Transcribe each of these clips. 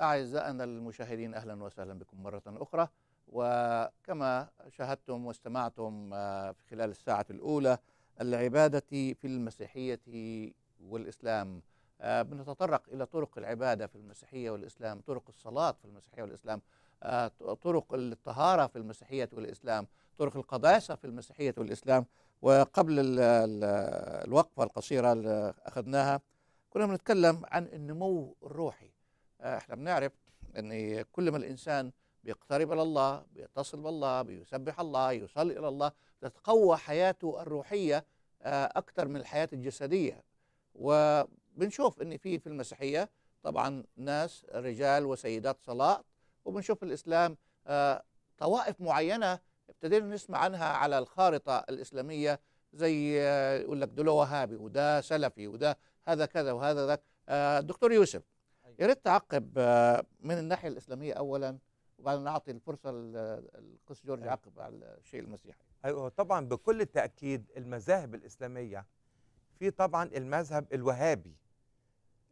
أعزائنا المشاهدين أهلا وسهلا بكم مرة أخرى وكما شاهدتم واستمعتم آه، في خلال الساعة الأولى العبادة في المسيحية والإسلام آه، بنتطرق إلى طرق العبادة في المسيحية والإسلام طرق الصلاة في المسيحية والإسلام آه، طرق الطهارة في المسيحية والإسلام طرق القداسة في المسيحية والإسلام وقبل الوقفة القصيرة اللي أخذناها كنا بنتكلم عن النمو الروحي آه، احنا بنعرف ان كل ما الانسان بيقترب الى الله بيتصل بالله بيسبح الله يصلي الى الله تتقوى حياته الروحيه آه، اكثر من الحياه الجسديه وبنشوف ان في في المسيحيه طبعا ناس رجال وسيدات صلاه وبنشوف الاسلام آه، طوائف معينه ابتدينا نسمع عنها على الخارطه الاسلاميه زي يقول لك دول وهابي وده سلفي وده هذا كذا وهذا ذاك الدكتور يوسف يا ريت تعقب آه، من الناحيه الاسلاميه اولا وبعدين نعطي الفرصه للقس جورج أيوه. يعقب على الشيء المسيحي ايوه طبعا بكل تاكيد المذاهب الاسلاميه في طبعا المذهب الوهابي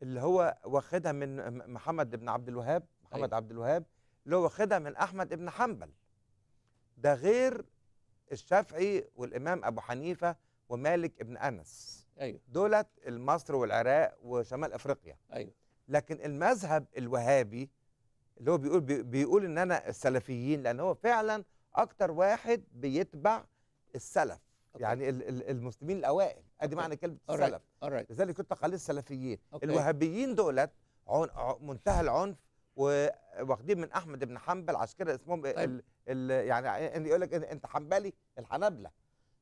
اللي هو واخدها من محمد بن عبد الوهاب محمد أيوة. عبد الوهاب اللي هو واخدها من احمد بن حنبل ده غير الشافعي والامام ابو حنيفه ومالك بن انس ايوه دولت مصر والعراق وشمال افريقيا ايوه لكن المذهب الوهابي اللي هو بيقول بيقول ان انا السلفيين لان هو فعلا اكتر واحد بيتبع السلف أوكي. يعني المسلمين الاوائل ادي معنى كلمه السلف لذلك كنت تقاليد السلفيين أوكي. الوهابيين دولت عن... منتهى العنف واخدين من احمد بن حنبل عشان كده اسمهم طيب. ال... ال... يعني يقول لك انت حنبلي الحنابله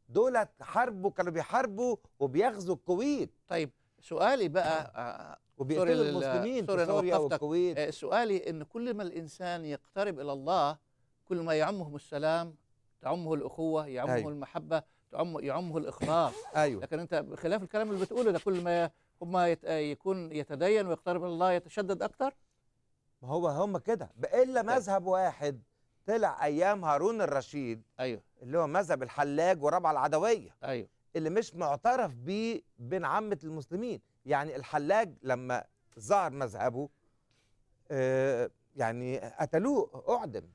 دولت حاربوا كانوا بيحاربوا وبيغزوا الكويت طيب سؤالي بقى آه. آه، آه، وبيقتل المسلمين في سوريا والكويت سؤالي ان كل ما الانسان يقترب الى الله كل ما يعمهم السلام تعمه الاخوه يعمه أيوه. المحبه تعمه يعمه الاخلاص ايوه لكن انت بخلاف الكلام اللي بتقوله ده كل ما هم يت... يكون يتدين ويقترب من الله يتشدد اكتر ما هو هم كده الا طيب. مذهب واحد طلع ايام هارون الرشيد ايوه اللي هو مذهب الحلاج ورابعه العدويه ايوه اللي مش معترف بيه بين عامة المسلمين يعني الحلاج لما ظهر مذهبه آه، يعني قتلوه أعدم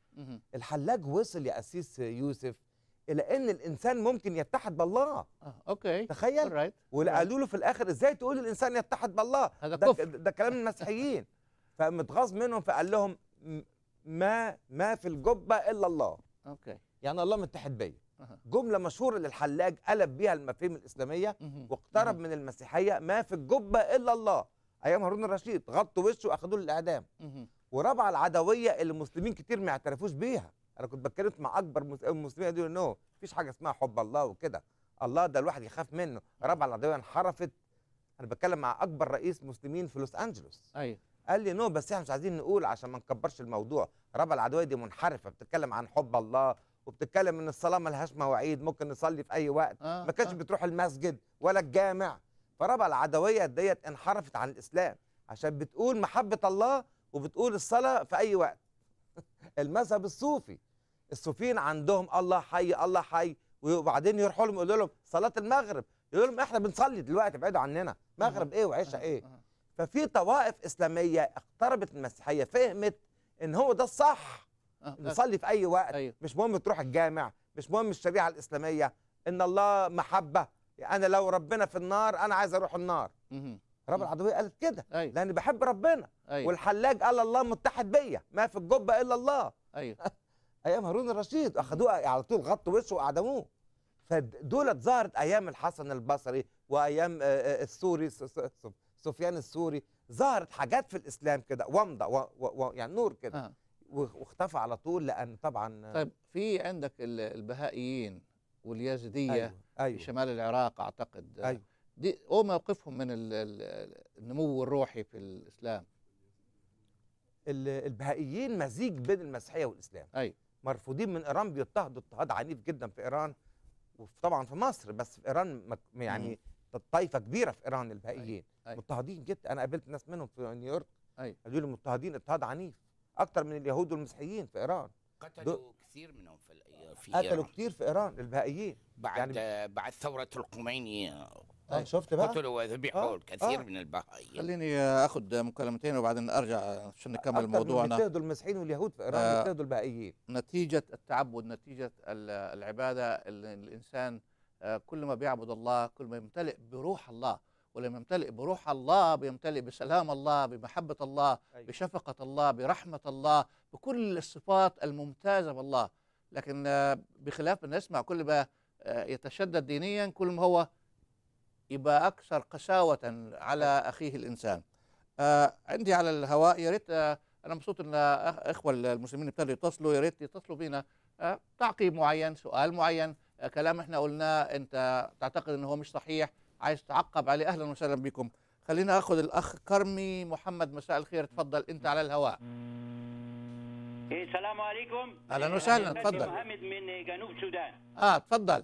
الحلاج وصل يا أسيس يوسف إلى أن الإنسان ممكن يتحد بالله آه، أوكي تخيل وقالوا له في الآخر إزاي تقول الإنسان يتحد بالله هذا ده, كفر. ده كلام المسيحيين فمتغاظ منهم فقال لهم ما ما في الجبة إلا الله أوكي يعني الله متحد بيا جملة مشهورة للحلاج قلب بيها المفاهيم الإسلامية واقترب من المسيحية ما في الجبة إلا الله أيام هارون الرشيد غطوا وشه وأخدوه للإعدام ورابعة العدوية اللي المسلمين كتير ما يعترفوش بيها أنا كنت بتكلم مع أكبر المسلمين دول إنه مفيش حاجة اسمها حب الله وكده الله ده الواحد يخاف منه رابعة العدوية انحرفت أنا بتكلم مع أكبر رئيس مسلمين في لوس أنجلوس أيوه قال لي نو بس احنا مش عايزين نقول عشان ما نكبرش الموضوع رابعه العدويه دي منحرفه بتتكلم عن حب الله وبتتكلم ان الصلاه لهاش مواعيد ممكن نصلي في اي وقت آه ما كانتش آه. بتروح المسجد ولا الجامع فربع العدويه ديت انحرفت عن الاسلام عشان بتقول محبه الله وبتقول الصلاه في اي وقت المذهب الصوفي الصوفيين عندهم الله حي الله حي وبعدين يروحوا لهم يقولوا لهم صلاه المغرب يقولوا لهم احنا بنصلي دلوقتي ابعدوا عننا مغرب ايه وعشاء ايه ففي طوائف اسلاميه اقتربت من المسيحيه فهمت ان هو ده الصح آه، نصلي في اي وقت أيوه. مش مهم تروح الجامع مش مهم الشريعه الاسلاميه ان الله محبه انا لو ربنا في النار انا عايز اروح النار رب العدويه قالت كده أيوه. لاني بحب ربنا أيوه. والحلاج قال الله متحد بيا ما في الجبه الا الله ايوه ايام هارون الرشيد اخذوه على طول غطوا وشه واعدموه فدولت ظهرت ايام الحسن البصري وايام آه، آه، السوري سفيان السوري ظهرت حاجات في الاسلام كده ومضه و... و... يعني نور كده آه. واختفى على طول لان طبعا طيب في عندك البهائيين واليزيديه أيوة. أيوة. في شمال العراق اعتقد أيوة. دي هو موقفهم من النمو الروحي في الاسلام البهائيين مزيج بين المسيحيه والاسلام أيوة. مرفوضين من ايران بيضطهدوا اضطهاد عنيف جدا في ايران وطبعا في مصر بس في ايران يعني طائفه كبيره في ايران البهائيين أيوة. أيوة. مضطهدين جدا انا قابلت ناس منهم في نيويورك أيوة. قالوا لي مضطهدين اضطهاد عنيف اكتر من اليهود والمسيحيين في ايران قتلوا كثير منهم في في قتلوا كثير في ايران البهائيين بعد يعني بعد ثوره الخميني آه شفت بقى قتلوا وذبحوا آه الكثير آه من البهائيين خليني اخذ مكالمتين وبعدين ارجع عشان نكمل موضوعنا اجتهدوا المسيحيين واليهود في ايران اجتهدوا آه البهائيين نتيجه التعبد نتيجه العباده الانسان آه، كل ما بيعبد الله كل ما يمتلئ بروح الله ولما يمتلئ بروح الله بيمتلئ بسلام الله بمحبة الله أيوة. بشفقة الله برحمة الله بكل الصفات الممتازة بالله لكن آه، بخلاف الناس نسمع كل ما آه، يتشدد دينيا كل ما هو يبقى أكثر قساوة على أيوة. أخيه الإنسان آه عندي على الهواء يا ريت آه أنا مبسوط إن آه، إخوة المسلمين ابتدوا يتصلوا يا ريت يتصلوا بينا آه تعقيب معين سؤال معين كلام احنا قلناه أنت تعتقد إن هو مش صحيح عايز تعقب عليه اهلا وسهلا بكم خلينا اخذ الاخ كرمي محمد مساء الخير تفضل انت على الهواء إيه، السلام عليكم اهلا إيه، وسهلا تفضل محمد من جنوب السودان اه تفضل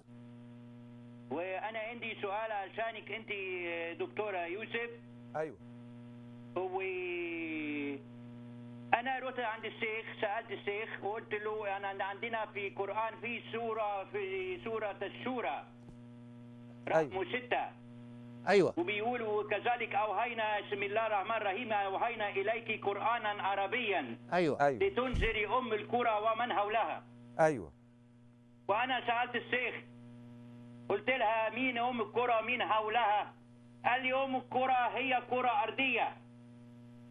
وانا عندي سؤال عشانك انت دكتوره يوسف ايوه و انا رحت عند الشيخ سالت الشيخ وقلت له انا عندنا في قران في سوره في سوره الشورى رقم أيوه. سته ايوه وبيقولوا كذلك اوهينا بسم الله الرحمن الرحيم اوهينا اليك قرانا عربيا ايوه ايوه لتنذري ام الكرة ومن حولها ايوه وانا سالت الشيخ قلت لها مين ام الكرة مين حولها قال لي ام الكرة هي كرة ارضيه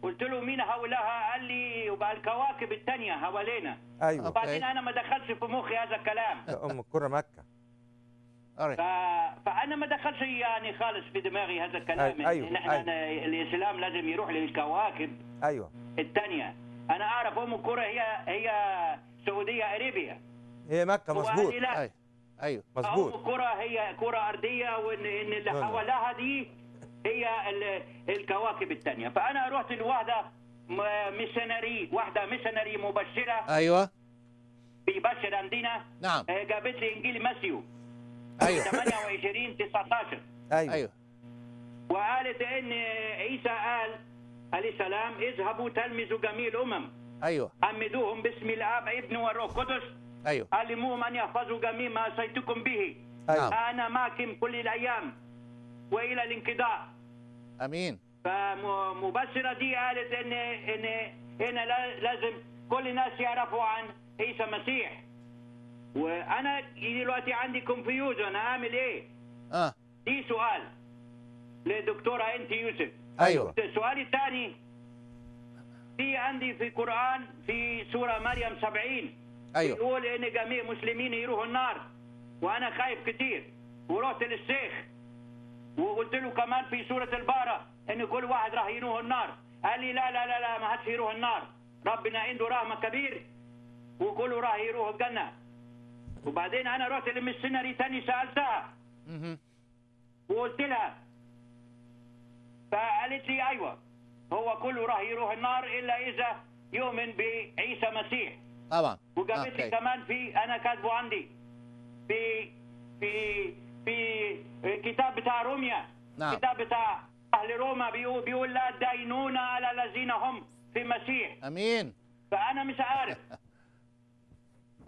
قلت له مين حولها قال لي وبقى الكواكب الثانيه حوالينا ايوه وبعدين انا ما دخلش في مخي هذا الكلام ام الكرة مكه ف... ف... انا ما دخلش يعني خالص في دماغي هذا الكلام أيوة. ان احنا أيوة. الاسلام لازم يروح للكواكب ايوه الثانيه انا اعرف ام الكره هي هي سعوديه اريبيا هي مكه مظبوط ايوه ايوه مظبوط الكره هي كره ارضيه وان ان اللي حولها دي هي الكواكب الثانيه فانا رحت لواحده ميشنري واحده ميشنري مبشره ايوه بيبشر عندنا نعم جابت لي انجيل ماسيو ايوه 28 19 ايوه ايوه وقالت ان عيسى قال عليه السلام اذهبوا تلمذوا جميع الامم ايوه عمدوهم باسم الاب ابن والروح القدس ايوه علموهم ان يحفظوا جميع ما اتيتكم به أيوة. انا معكم كل الايام والى الانقضاء امين فمبشره دي قالت ان ان هنا لازم كل الناس يعرفوا عن عيسى المسيح وانا دلوقتي عندي كونفيوجن اعمل ايه؟ اه دي سؤال للدكتوره انت يوسف ايوه طيب، سؤالي الثاني في عندي في القران في سوره مريم 70 ايوه يقول ان جميع المسلمين يروحوا النار وانا خايف كتير ورحت للشيخ وقلت له كمان في سوره البقره ان كل واحد راح يروح النار قال لي لا لا لا لا ما حدش يروح النار ربنا عنده رحمه كبير وكله راح يروح الجنه وبعدين انا رحت لام السيناري تاني سالتها وقلت لها فقالت لي ايوه هو كله راح يروح النار الا اذا يؤمن بعيسى مسيح طبعا وجابت لي كمان في انا كاتبه عندي في في في كتاب بتاع روميا نعم. كتاب بتاع اهل روما بيقول بيقول لا دينونا على الذين هم في المسيح امين فانا مش عارف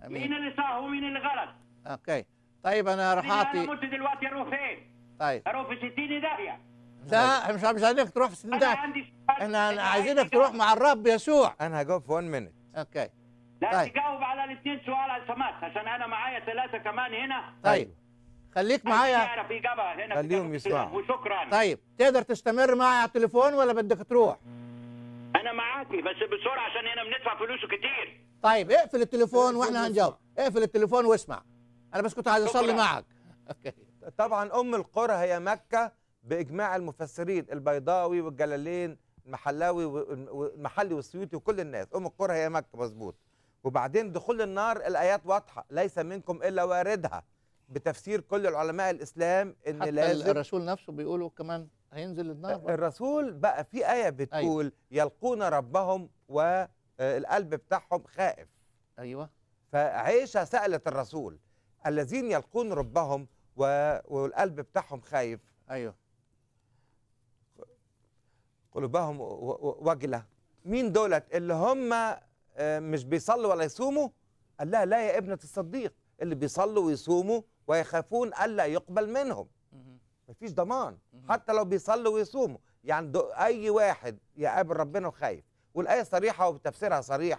أمين. مين اللي صح ومين اللي غلط اوكي طيب انا راح اعطي انا مت دلوقتي اروح فين طيب اروح في 60 داهيه لا مش مش عايزينك تروح في 60 داهيه أنا عندي احنا عايزينك تروح مع الرب يسوع انا هجاوب في 1 مينت اوكي لا طيب. تجاوب على الاثنين سؤال على سماك عشان انا معايا ثلاثه كمان هنا طيب خليك معايا خليهم يسمعوا وشكرا طيب تقدر تستمر معايا على التليفون ولا بدك تروح؟ انا معاكي بس بسرعه عشان هنا بندفع فلوسه كتير طيب اقفل التليفون واحنا هنجاوب اقفل التليفون واسمع انا بس كنت عايز اصلي معك طبعا ام القرى هي مكه باجماع المفسرين البيضاوي والجلالين المحلاوي والمحلي والسيوطي وكل الناس ام القرى هي مكه مظبوط وبعدين دخول النار الايات واضحه ليس منكم الا واردها بتفسير كل العلماء الاسلام ان حتى لازم الرسول نفسه بيقولوا كمان هينزل النار بقى. الرسول بقى في ايه بتقول أيوة. يلقون ربهم و آه، القلب بتاعهم خائف ايوه فعيشه سالت الرسول الذين يلقون ربهم والقلب بتاعهم خايف ايوه قلوبهم وجله مين دولت اللي هم آه، مش بيصلوا ولا يصوموا قال لها لا يا ابنه الصديق اللي بيصلوا ويصوموا ويخافون الا يقبل منهم مفيش ضمان حتى لو بيصلوا ويصوموا يعني اي واحد يقابل ربنا وخايف والآية صريحة وتفسيرها صريح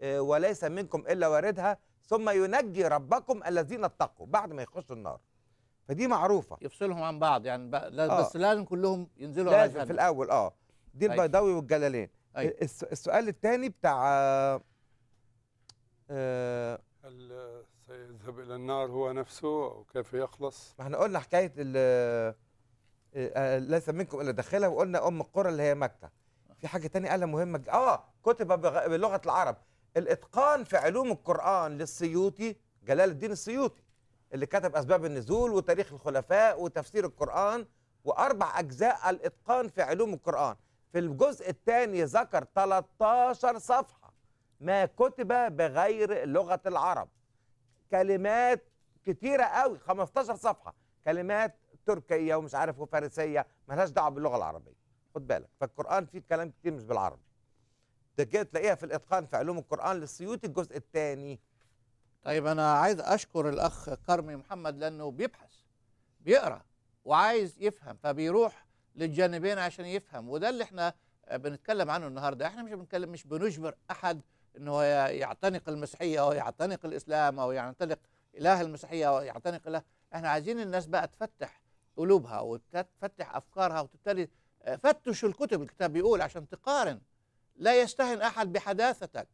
آه، وليس منكم إلا واردها ثم ينجي ربكم الذين اتقوا بعد ما يخشوا النار فدي معروفة يفصلهم عن بعض يعني آه. بس لازم كلهم ينزلوا لازم على في الأول اه دي طيب. البيضاوي والجلالين طيب. أي. السؤال الثاني بتاع آه،, آه هل سيذهب إلى النار هو نفسه أو كيف يخلص؟ ما احنا قلنا حكاية آه، ليس منكم إلا داخلها وقلنا أم القرى اللي هي مكة في حاجه تانية قالها مهمه اه كتب بلغه العرب الاتقان في علوم القران للسيوطي جلال الدين السيوطي اللي كتب اسباب النزول وتاريخ الخلفاء وتفسير القران واربع اجزاء الاتقان في علوم القران في الجزء الثاني ذكر 13 صفحه ما كتب بغير لغه العرب كلمات كتيره قوي 15 صفحه كلمات تركيه ومش عارف وفارسيه ملهاش دعوه باللغه العربيه خد بالك فالقرآن فيه كلام كتير مش بالعربي ده كده تلاقيها في الإتقان في علوم القرآن للسيوطي الجزء الثاني طيب أنا عايز أشكر الأخ كرمي محمد لأنه بيبحث بيقرأ وعايز يفهم فبيروح للجانبين عشان يفهم وده اللي احنا بنتكلم عنه النهارده احنا مش بنتكلم مش بنجبر احد ان هو يعتنق المسيحيه او يعتنق الاسلام او يعتنق اله المسيحيه او يعتنق اله احنا عايزين الناس بقى تفتح قلوبها وتفتح افكارها وتبتدي فتشوا الكتب الكتاب بيقول عشان تقارن لا يستهن أحد بحداثتك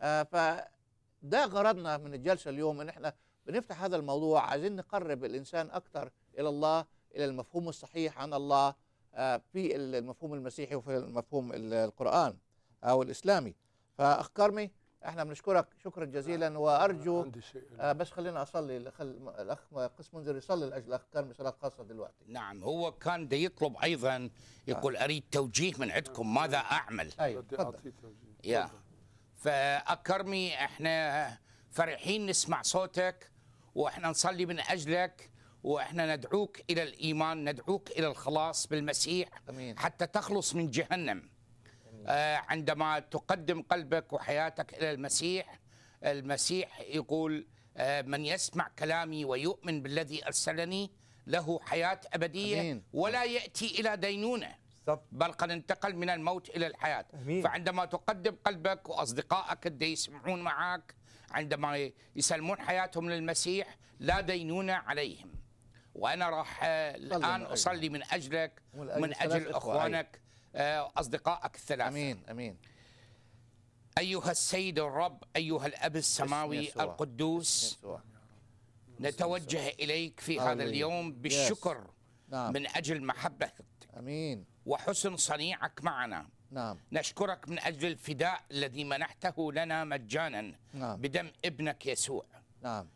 آه، فده غرضنا من الجلسة اليوم إن إحنا بنفتح هذا الموضوع عايزين نقرب الإنسان أكثر إلى الله إلى المفهوم الصحيح عن الله آه، في المفهوم المسيحي وفي المفهوم القرآن أو الإسلامي فأخ كرمي احنا بنشكرك شكرا جزيلا نعم. وارجو آه بس خلينا اصلي خل... الاخ قس منذر يصلي لاجل الاخ كان صلاه خاصه دلوقتي نعم هو كان بده يطلب ايضا يقول آه. اريد توجيه من عندكم آه. ماذا اعمل ايوه يا فاكرمي احنا فرحين نسمع صوتك واحنا نصلي من اجلك واحنا ندعوك الى الايمان ندعوك الى الخلاص بالمسيح أمين. حتى تخلص من جهنم آه، عندما تقدم قلبك وحياتك الى المسيح المسيح يقول آه، من يسمع كلامي ويؤمن بالذي ارسلني له حياه ابديه أمين. ولا ياتي الى دينونه بل قد انتقل من الموت الى الحياه أمين. فعندما تقدم قلبك واصدقائك اللي يسمعون معك عندما يسلمون حياتهم للمسيح لا دينونه عليهم وانا راح آه، الان اصلي من اجلك من اجل اخوانك آه، أصدقائك الثلاثة أمين أمين أيها السيد الرب أيها الأب السماوي القدوس نتوجه إليك في هذا اليوم بالشكر نعم. من أجل محبتك أمين وحسن صنيعك معنا نعم نشكرك من أجل الفداء الذي منحته لنا مجانا نعم. بدم ابنك يسوع نعم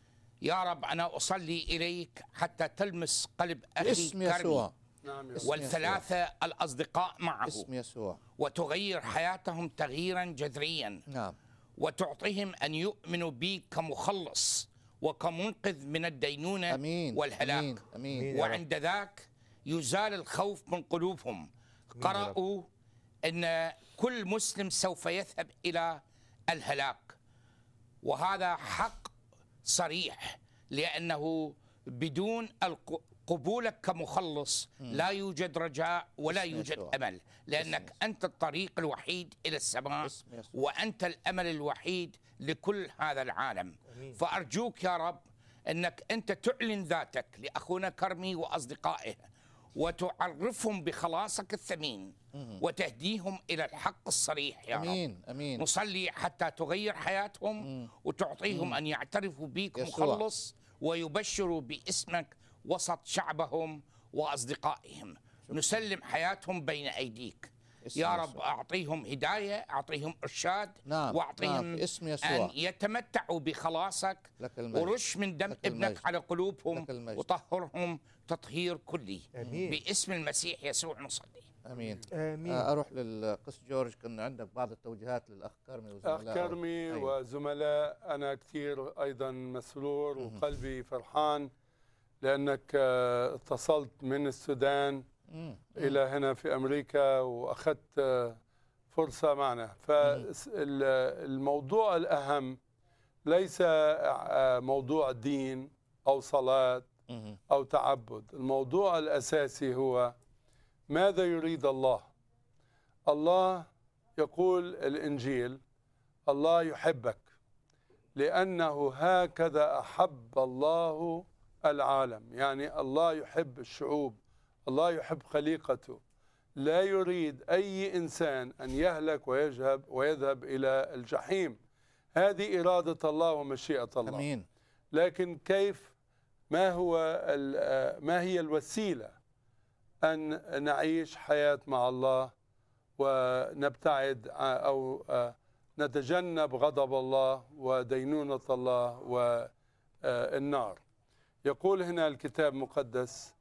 يا رب أنا أصلي إليك حتى تلمس قلب أخي باسم يسوع نعم والثلاثة يسوع. الأصدقاء معه اسم يسوع وتغير حياتهم تغييرا جذريا نعم وتعطيهم أن يؤمنوا بي كمخلص وكمنقذ من الدينونة أمين. والهلاك أمين. أمين. وعند ذاك يزال الخوف من قلوبهم قرأوا أن كل مسلم سوف يذهب إلى الهلاك وهذا حق صريح لأنه بدون قبولك كمخلص لا يوجد رجاء ولا يوجد أمل لأنك أنت الطريق الوحيد إلى السماء وأنت الأمل الوحيد لكل هذا العالم فأرجوك يا رب أنك أنت تعلن ذاتك لأخونا كرمي وأصدقائه وتعرفهم بخلاصك الثمين وتهديهم الى الحق الصريح يا أمين رب امين نصلي حتى تغير حياتهم وتعطيهم ان يعترفوا بك مخلص ويبشروا باسمك وسط شعبهم وأصدقائهم نسلم حياتهم بين أيديك يا رب أعطيهم هداية أعطيهم إرشاد نعم وأعطيهم نعم. اسم يسوع أن يتمتعوا بخلاصك ورش من دم ابنك المجد. على قلوبهم وطهرهم تطهير كلي أمين. باسم المسيح يسوع نصلي امين امين آه، اروح للقس جورج كان عندك بعض التوجيهات للاخ كرمي وزملاء اخ كرمي طيب. وزملاء انا كثير ايضا مسرور وقلبي فرحان لأنك آه، اتصلت من السودان مم. إلى هنا في أمريكا وأخذت آه، فرصة معنا فالموضوع الأهم ليس آه، موضوع دين أو صلاة أو تعبد الموضوع الأساسي هو ماذا يريد الله الله يقول الإنجيل الله يحبك لأنه هكذا أحب الله العالم يعني الله يحب الشعوب الله يحب خليقته لا يريد أي إنسان أن يهلك ويذهب, ويذهب إلى الجحيم هذه إرادة الله ومشيئة الله أمين. لكن كيف ما هو ما هي الوسيلة أن نعيش حياة مع الله ونبتعد أو آه، نتجنب غضب الله ودينونة الله والنار آه، يقول هنا الكتاب المقدس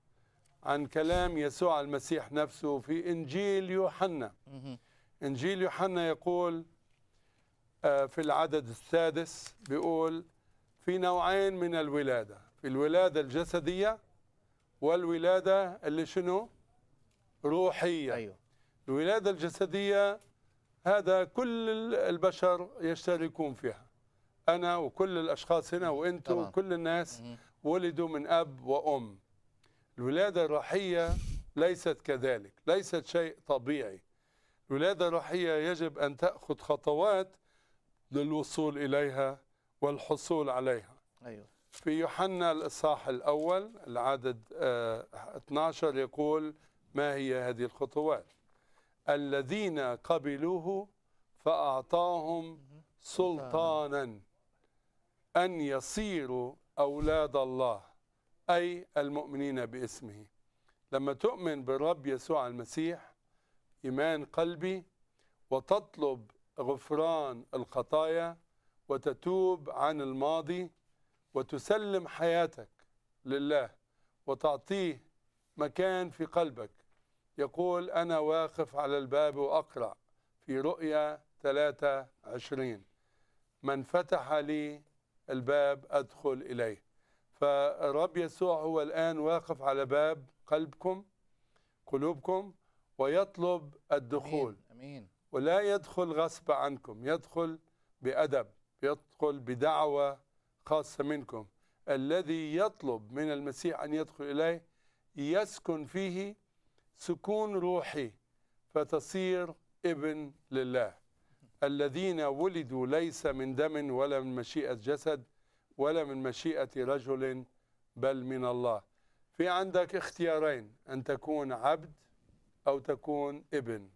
عن كلام يسوع المسيح نفسه في إنجيل يوحنا إنجيل يوحنا يقول آه، في العدد السادس بيقول في نوعين من الولادة في الولادة الجسدية والولادة اللي شنو روحية أيوه. الولادة الجسدية هذا كل البشر يشتركون فيها أنا وكل الأشخاص هنا وانتم وكل الناس ولدوا من أب وأم الولادة الروحية ليست كذلك ليست شيء طبيعي الولادة الروحية يجب أن تأخذ خطوات للوصول إليها والحصول عليها أيوة. في يوحنا الإصحاح الأول العدد 12 آه، يقول ما هي هذه الخطوات الذين قبلوه فأعطاهم سلطانا أن يصيروا أولاد الله أي المؤمنين باسمه لما تؤمن بالرب يسوع المسيح إيمان قلبي وتطلب غفران الخطايا وتتوب عن الماضي وتسلم حياتك لله وتعطيه مكان في قلبك يقول أنا واقف على الباب وأقرأ في رؤيا 23 من فتح لي الباب أدخل إليه فالرب يسوع هو الآن واقف على باب قلبكم قلوبكم ويطلب الدخول أمين. أمين. ولا يدخل غصب عنكم يدخل بأدب يدخل بدعوة خاصة منكم الذي يطلب من المسيح أن يدخل إليه يسكن فيه سكون روحي فتصير ابن لله الذين ولدوا ليس من دم ولا من مشيئة جسد ولا من مشيئة رجل بل من الله في عندك اختيارين أن تكون عبد أو تكون ابن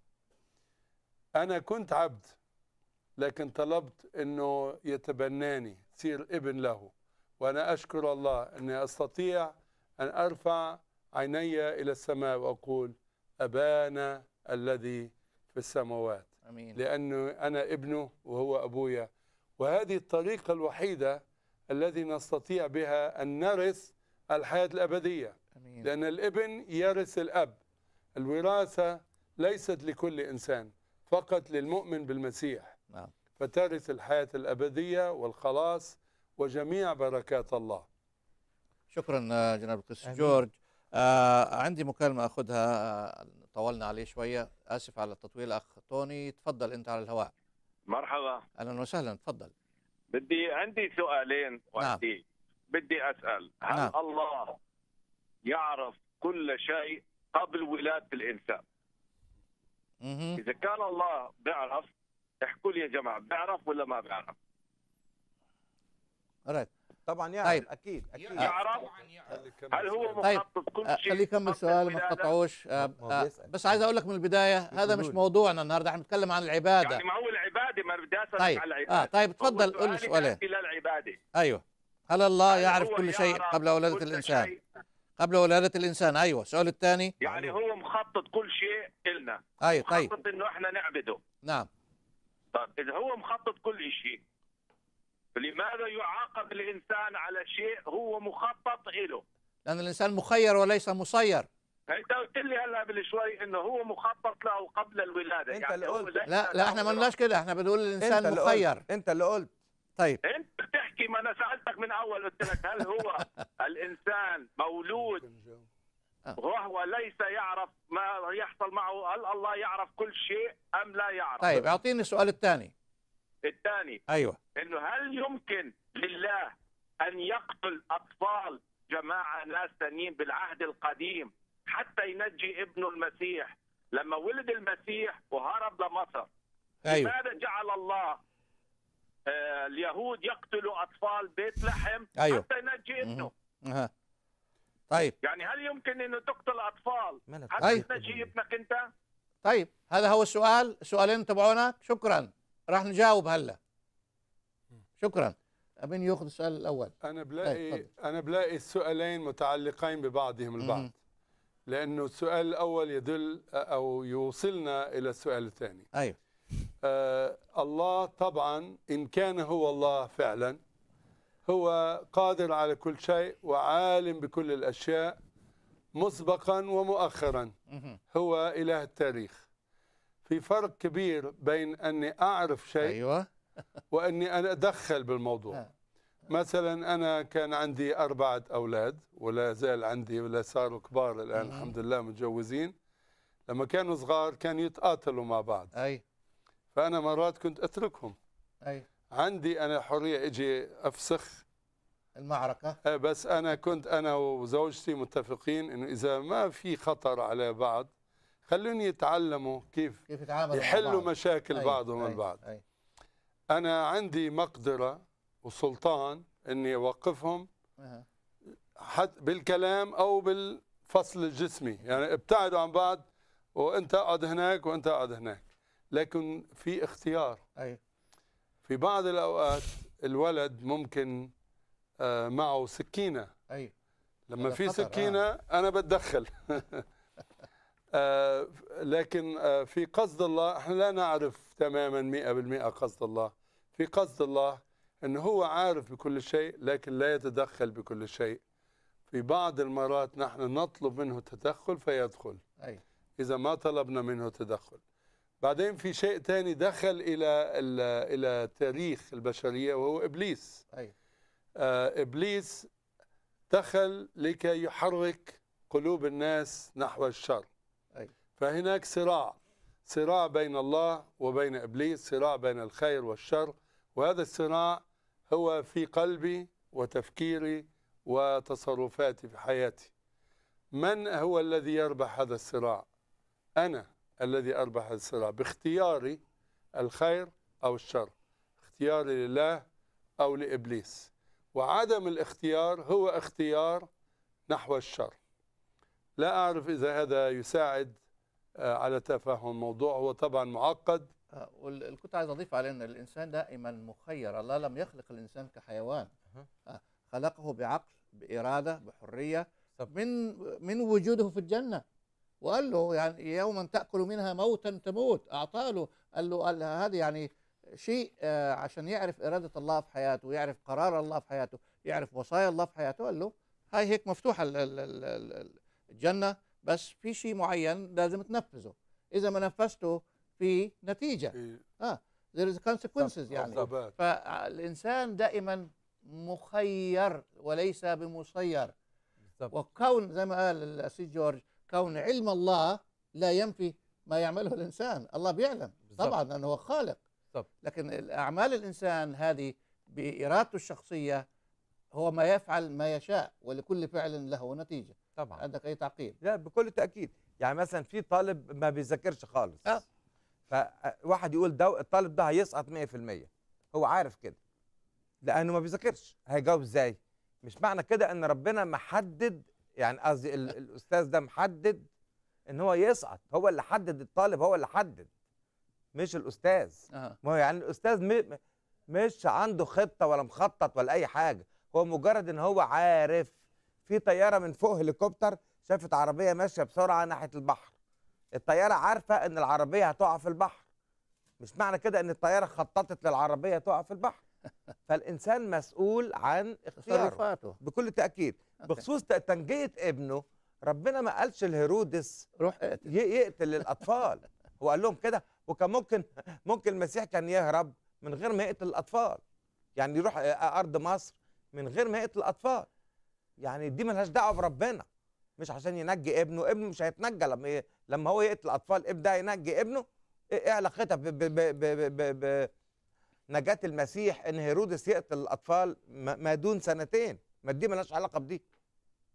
أنا كنت عبد لكن طلبت أنه يتبناني تصير ابن له وأنا أشكر الله أني أستطيع أن أرفع عيني إلى السماء وأقول أبانا الذي في السماوات أمين. لأنه أنا ابنه وهو أبويا وهذه الطريقة الوحيدة الذي نستطيع بها أن نرث الحياة الأبدية أمين. لأن الابن يرث الأب الوراثة ليست لكل إنسان فقط للمؤمن بالمسيح نعم. فترث الحياة الأبدية والخلاص وجميع بركات الله شكرا آه، جناب القس جورج آه عندي مكالمة أخذها آه، طولنا عليه شوية آسف على التطويل أخ توني تفضل انت على الهواء مرحبا اهلا وسهلا تفضل بدي عندي سؤالين وحدي نعم. بدي اسال هل نعم. الله يعرف كل شيء قبل ولاده الانسان مه. اذا كان الله بيعرف احكوا لي يا جماعه بيعرف ولا ما بيعرف؟ right. طبعا يعرف طيب. اكيد اكيد يعرف هل هو طيب، مخطط كل شيء آه، خليه يكمل سؤال ما تقطعوش آه، آه، بس عايز اقول لك من البدايه هذا مش موضوعنا النهارده احنا بنتكلم عن العباده يعني ما هو العباده ما بدي اسالك طيب. على العباده آه طيب تفضل قول لي سؤالين ايوه هل الله يعني يعرف كل شيء قبل ولاده الانسان شيء. قبل ولادة الإنسان أيوة السؤال الثاني يعني هو مخطط كل شيء لنا أيوة طيب،, طيب مخطط إنه إحنا نعبده نعم طيب إذا هو مخطط كل شيء لماذا يعاقب الإنسان على شيء هو مخطط له لأن الإنسان مخير وليس مسير انت قلت لي هلا قبل شوي انه هو مخطط له قبل الولاده انت يعني اللي قلت لا لا احنا ما قلناش كده احنا بنقول الانسان انت مخير قلت. انت اللي قلت طيب انت بتحكي ما انا سالتك من اول قلت لك هل هو الانسان مولود آه. وهو ليس يعرف ما يحصل معه هل الله يعرف كل شيء ام لا يعرف طيب اعطيني السؤال الثاني الثاني ايوه انه هل يمكن لله ان يقتل اطفال جماعه ناس ثانيين بالعهد القديم حتى ينجي ابنه المسيح لما ولد المسيح وهرب لمصر أيوة. لماذا جعل الله آه، اليهود يقتلوا اطفال بيت لحم أيوة. حتى ينجي ابنه أه. طيب يعني هل يمكن انه تقتل اطفال حتى أيوة. تنجي ابنك انت طيب هذا هو السؤال سؤالين تبعونك شكرا راح نجاوب هلا شكرا أبين ياخذ السؤال الأول أنا بلاقي طيب. أنا بلاقي السؤالين متعلقين ببعضهم البعض لأنه السؤال الأول يدل أو يوصلنا إلى السؤال الثاني أيوه آه الله طبعا إن كان هو الله فعلا هو قادر على كل شيء وعالم بكل الأشياء مسبقا ومؤخرا هو إله التاريخ في فرق كبير بين اني اعرف شيء ايوه واني انا ادخل بالموضوع مثلا انا كان عندي اربعه اولاد ولا زال عندي ولا صاروا كبار الان الحمد لله متجوزين لما كانوا صغار كانوا يتقاتلوا مع بعض اي فانا مرات كنت اتركهم اي عندي انا حريه اجي افسخ المعركه أه، بس انا كنت انا وزوجتي متفقين انه اذا ما في خطر على بعض خلوني يتعلموا كيف, كيف يحلوا مشاكل أي بعضهم أي البعض أي أنا عندي مقدرة وسلطان أني أوقفهم حتى بالكلام أو بالفصل الجسمي يعني ابتعدوا عن بعض وأنت اقعد هناك وأنت اقعد هناك لكن في اختيار أي. في بعض الأوقات الولد ممكن آه، معه سكينة أي. لما في سكينة آه. أنا بتدخل آه، لكن آه، في قصد الله احنا لا نعرف تماما 100% قصد الله في قصد الله ان هو عارف بكل شيء لكن لا يتدخل بكل شيء في بعض المرات نحن نطلب منه التدخل فيدخل أي. اذا ما طلبنا منه تدخل بعدين في شيء ثاني دخل الى الى تاريخ البشريه وهو ابليس أي. آه، ابليس دخل لكي يحرك قلوب الناس نحو الشر فهناك صراع صراع بين الله وبين إبليس صراع بين الخير والشر وهذا الصراع هو في قلبي وتفكيري وتصرفاتي في حياتي من هو الذي يربح هذا الصراع أنا الذي أربح هذا الصراع باختياري الخير أو الشر اختياري لله أو لإبليس وعدم الاختيار هو اختيار نحو الشر لا أعرف إذا هذا يساعد آه، على تفهم الموضوع هو طبعا معقد آه، كنت عايز اضيف عليه ان الانسان دائما مخير الله لم يخلق الانسان كحيوان آه، خلقه بعقل باراده بحريه من من وجوده في الجنه وقال له يعني يوما تاكل منها موتا تموت اعطاه له قال له قال هذا يعني شيء عشان يعرف اراده الله في حياته ويعرف قرار الله في حياته يعرف وصايا الله في حياته قال له هاي هيك مفتوحه الجنه بس في شيء معين لازم تنفذه اذا ما نفذته في نتيجه اه there is consequences يعني فالانسان دائما مخير وليس بمسير وكون زي ما قال السيد جورج كون علم الله لا ينفي ما يعمله الانسان الله بيعلم طبعا لانه هو خالق بالزبط. لكن اعمال الانسان هذه بارادته الشخصيه هو ما يفعل ما يشاء ولكل فعل له نتيجه طبعا عندك اي تعقيب لا بكل تاكيد يعني مثلا في طالب ما بيذاكرش خالص اه فواحد يقول ده الطالب ده هيسقط 100% هو عارف كده لانه ما بيذاكرش هيجاوب ازاي مش معنى كده ان ربنا محدد يعني قصدي آه. الاستاذ ده محدد ان هو يسقط هو اللي حدد الطالب هو اللي حدد مش الاستاذ أه. ما هو يعني الاستاذ مش عنده خطه ولا مخطط ولا اي حاجه هو مجرد ان هو عارف في طياره من فوق هليكوبتر شافت عربيه ماشيه بسرعه ناحيه البحر الطياره عارفه ان العربيه هتقع في البحر مش معنى كده ان الطياره خططت للعربيه تقع في البحر فالانسان مسؤول عن اختياراته بكل تاكيد بخصوص تنجيه ابنه ربنا ما قالش لهيرودس روح اقتل يقتل الاطفال هو قال لهم كده وكان ممكن ممكن المسيح كان يهرب من غير ما يقتل الاطفال يعني يروح ارض مصر من غير ما يقتل الاطفال يعني دي ملهاش دعوه بربنا مش عشان ينجي ابنه ابنه مش هيتنجى لما إيه؟ لما هو يقتل اطفال ابن ده ينجي ابنه ايه, إيه علاقتها بنجاة المسيح ان هيرودس يقتل الاطفال ما دون سنتين ما دي ملهاش علاقه بدي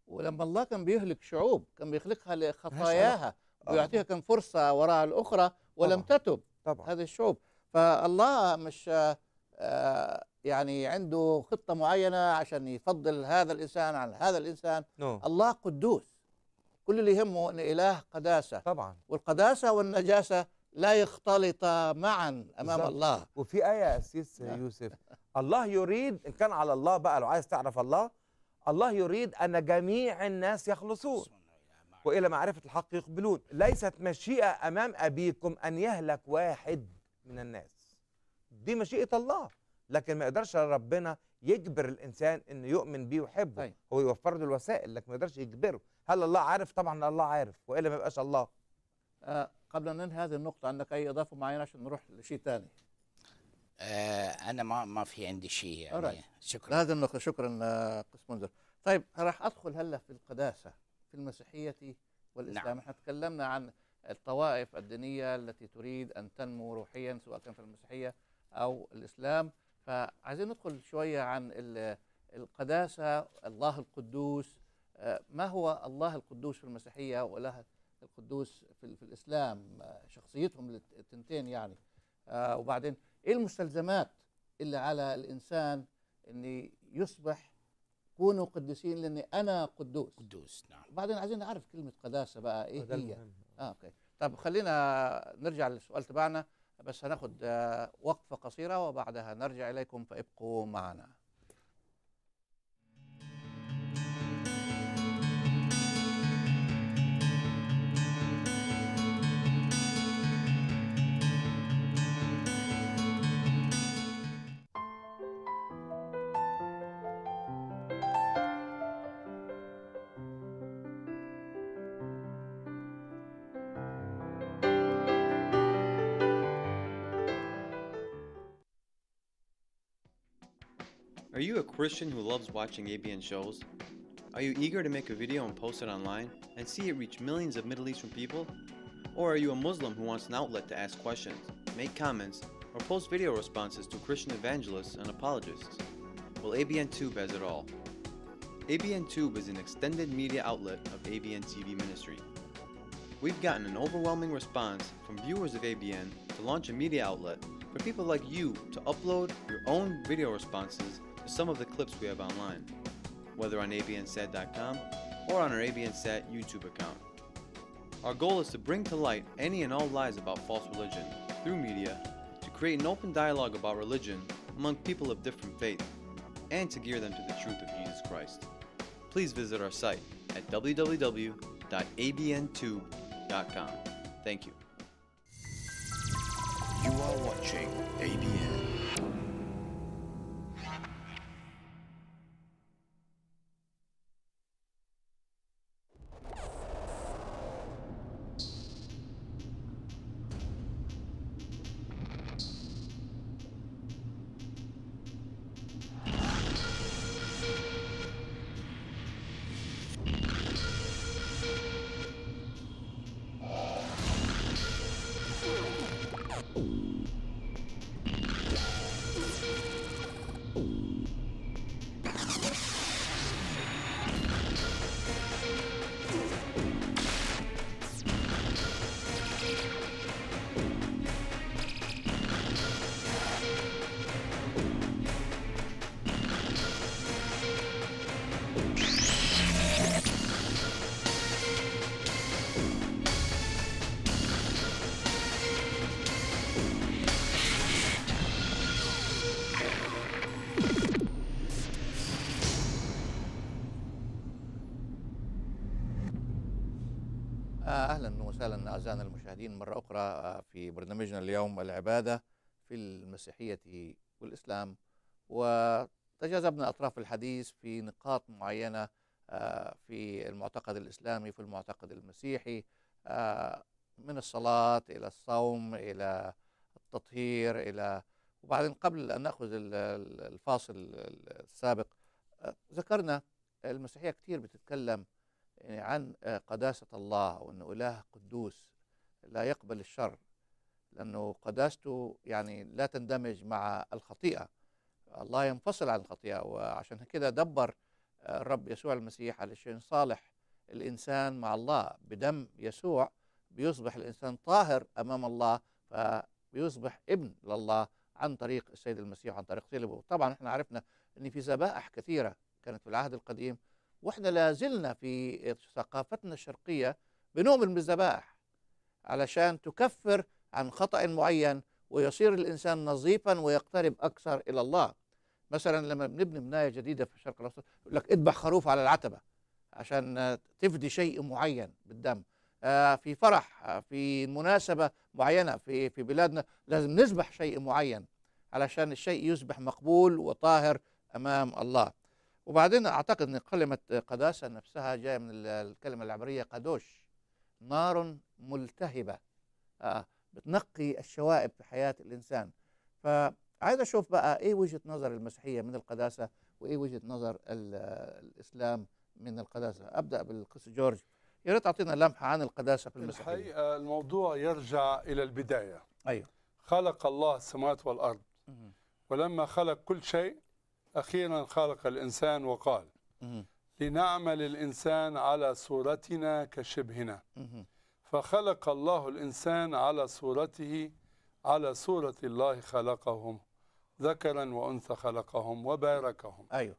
ولما الله كان بيهلك شعوب كان بيخلقها لخطاياها ويعطيها آه. كم فرصه وراء الاخرى ولم طبعا. تتب طبعا. هذه الشعوب فالله مش آه، يعني عنده خطة معينة عشان يفضل هذا الإنسان عن هذا الإنسان no. الله قدوس كل اللي يهمه أن إله قداسة طبعا والقداسة والنجاسة لا يختلطا معا أمام بالزبط. الله وفي آية أسيس نعم. يوسف الله يريد إن كان على الله بقى لو عايز تعرف الله الله يريد أن جميع الناس يخلصون وإلى معرفة الحق يقبلون ليست مشيئة أمام أبيكم أن يهلك واحد من الناس دي مشيئه الله لكن ما يقدرش ربنا يجبر الانسان انه يؤمن بيه ويحبه أي. طيب. هو يوفر له الوسائل لكن ما يقدرش يجبره هل الله عارف طبعا الله عارف والا ما يبقاش الله آه قبل ان ننهي هذه النقطه عندك اي اضافه معينه عشان نروح لشيء ثاني آه انا ما ما في عندي شيء يعني أرأي. شكرا هذه النقطه شكرا آه، قس منذر طيب راح ادخل هلا في القداسه في المسيحيه والاسلام نعم. احنا تكلمنا عن الطوائف الدينيه التي تريد ان تنمو روحيا سواء كان في المسيحيه أو الإسلام فعايزين ندخل شوية عن القداسة الله القدوس آه، ما هو الله القدوس في المسيحية وإله القدوس في, في الإسلام آه، شخصيتهم التنتين يعني آه، وبعدين إيه المستلزمات اللي على الإنسان أن يصبح كونوا قدسين لأني أنا قدوس قدوس نعم وبعدين عايزين نعرف كلمة قداسة بقى إيه هي آه، أوكي طب خلينا نرجع للسؤال تبعنا بس هناخد آه، وقفة قصيرة وبعدها نرجع إليكم فابقوا معنا Are you a Christian who loves watching ABN shows? Are you eager to make a video and post it online and see it reach millions of Middle Eastern people? Or are you a Muslim who wants an outlet to ask questions, make comments, or post video responses to Christian evangelists and apologists? Well, ABN Tube has it all. ABN Tube is an extended media outlet of ABN TV Ministry. We've gotten an overwhelming response from viewers of ABN to launch a media outlet for people like you to upload your own video responses some of the clips we have online, whether on abnset.com or on our abnset YouTube account. Our goal is to bring to light any and all lies about false religion through media, to create an open dialogue about religion among people of different faith, and to gear them to the truth of Jesus Christ. Please visit our site at www.abntube.com. Thank you. You are watching ABN. المشاهدين مرة أخرى آه، في برنامجنا اليوم العبادة في المسيحية والإسلام وتجاذبنا أطراف الحديث في نقاط معينة آه، في المعتقد الإسلامي في المعتقد المسيحي آه، من الصلاة إلى الصوم إلى التطهير إلى وبعدين قبل أن نأخذ الفاصل السابق ذكرنا المسيحية كثير بتتكلم يعني، عن قداسة الله وأنه إله قدوس لا يقبل الشر لأنه قداسته يعني لا تندمج مع الخطيئة الله ينفصل عن الخطيئة وعشان كده دبر آه، الرب يسوع المسيح علشان صالح الإنسان مع الله بدم يسوع بيصبح الإنسان طاهر أمام الله فبيصبح ابن لله عن طريق السيد المسيح عن طريق صلبه طبعا احنا عرفنا ان في ذبائح كثيرة كانت في العهد القديم واحنا لازلنا في ثقافتنا الشرقية بنؤمن بالذبائح علشان تكفر عن خطأ معين ويصير الإنسان نظيفا ويقترب أكثر إلى الله مثلا لما بنبني بناية جديدة في الشرق الأوسط يقول لك اذبح خروف على العتبة عشان تفدي شيء معين بالدم آه، في فرح آه، في مناسبة معينة في في بلادنا لازم نذبح شيء معين علشان الشيء يصبح مقبول وطاهر أمام الله وبعدين أعتقد أن كلمة قداسة نفسها جاية من الكلمة العبرية قدوش نار ملتهبه آه بتنقي الشوائب في حياه الانسان فعايز اشوف بقى ايه وجهه نظر المسيحيه من القداسه وايه وجهه نظر الاسلام من القداسه ابدا بالقس جورج يا ريت تعطينا لمحه عن القداسه في المسيحيه الحقيقه الموضوع يرجع الى البدايه ايوه خلق الله السماوات والارض ولما خلق كل شيء اخيرا خلق الانسان وقال لنعمل الانسان على صورتنا كشبهنا فخلق الله الإنسان على صورته على صورة الله خلقهم ذكرا وأنثى خلقهم وباركهم أيوه